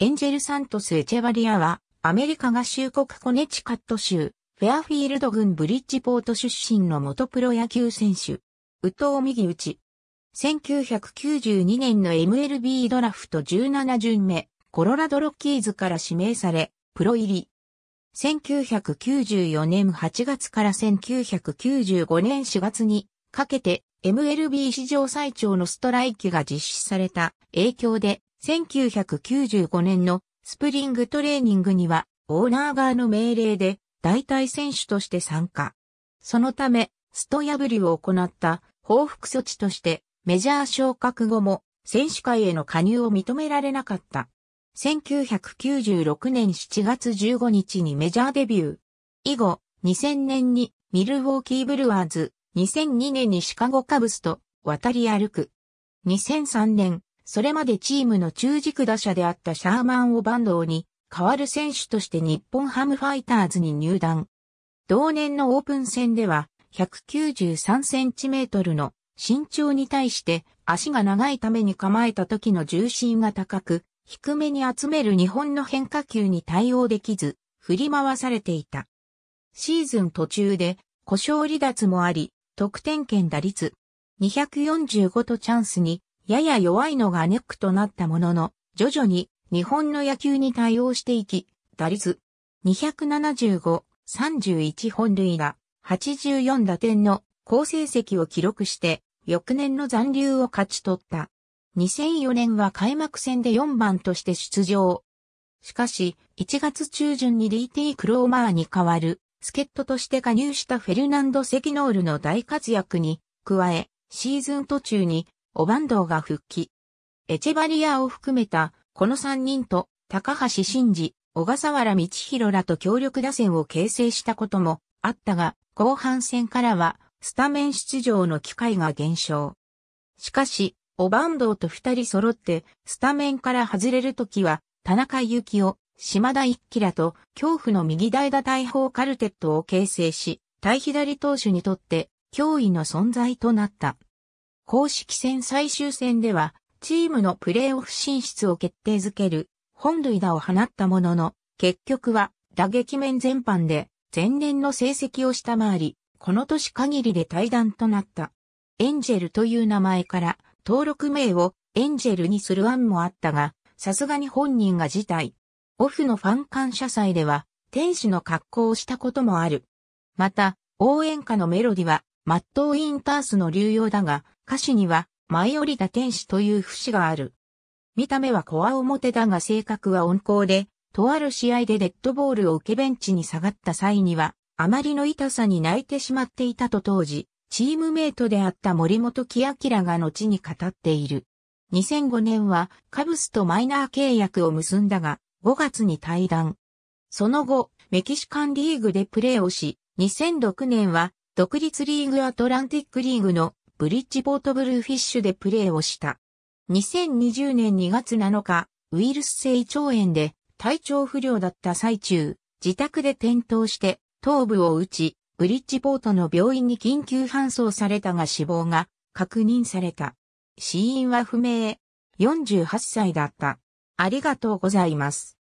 エンジェル・サントス・エチェバリアは、アメリカ合衆国コネチカット州、フェアフィールド郡ブリッジポート出身の元プロ野球選手。宇藤右打ち。1992年の MLB ドラフト17巡目、コロラドロッキーズから指名され、プロ入り。1994年8月から1995年4月にかけて MLB 史上最長のストライキが実施された影響で1995年のスプリングトレーニングにはオーナー側の命令で代替選手として参加。そのため、スト破りを行った報復措置としてメジャー昇格後も選手会への加入を認められなかった。1996年7月15日にメジャーデビュー。以後、2000年にミルウォーキーブルワーズ、2002年にシカゴカブスと渡り歩く。2003年、それまでチームの中軸打者であったシャーマンをバンドに、代わる選手として日本ハムファイターズに入団。同年のオープン戦では、193センチメートルの身長に対して足が長いために構えた時の重心が高く、低めに集める日本の変化球に対応できず、振り回されていた。シーズン途中で故障離脱もあり、得点圏打率245とチャンスにやや弱いのがネックとなったものの、徐々に日本の野球に対応していき、打率275、31本塁打、84打点の好成績を記録して、翌年の残留を勝ち取った。2004年は開幕戦で4番として出場。しかし、1月中旬に DT クローマーに代わる、助っ人として加入したフェルナンド・セキノールの大活躍に、加え、シーズン途中にオバンドが復帰。エチェバリアを含めた、この3人と、高橋真治、小笠原道弘らと協力打線を形成したこともあったが、後半戦からは、スタメン出場の機会が減少。しかし、オバンドと二人揃って、スタメンから外れるときは、田中幸雄、島田一輝らと、恐怖の右代打大砲カルテットを形成し、対左投手にとって、脅威の存在となった。公式戦最終戦では、チームのプレーオフ進出を決定づける、本塁打を放ったものの、結局は打撃面全般で前年の成績を下回り、この年限りで退団となった。エンジェルという名前から登録名をエンジェルにする案もあったが、さすがに本人が辞退。オフのファン感謝祭では、天使の格好をしたこともある。また、応援歌のメロディは、マット・ウィンタースの流用だが、歌詞には、舞い降りた天使という節がある。見た目はコア表だが性格は温厚で、とある試合でデッドボールを受けベンチに下がった際には、あまりの痛さに泣いてしまっていたと当時、チームメイトであった森本木明が後に語っている。2005年はカブスとマイナー契約を結んだが、5月に退団。その後、メキシカンリーグでプレーをし、2006年は独立リーグアトランティックリーグのブリッジポートブルーフィッシュでプレーをした。2020年2月7日、ウイルス性胃腸炎で体調不良だった最中、自宅で転倒して頭部を打ち、ブリッジポートの病院に緊急搬送されたが死亡が確認された。死因は不明。48歳だった。ありがとうございます。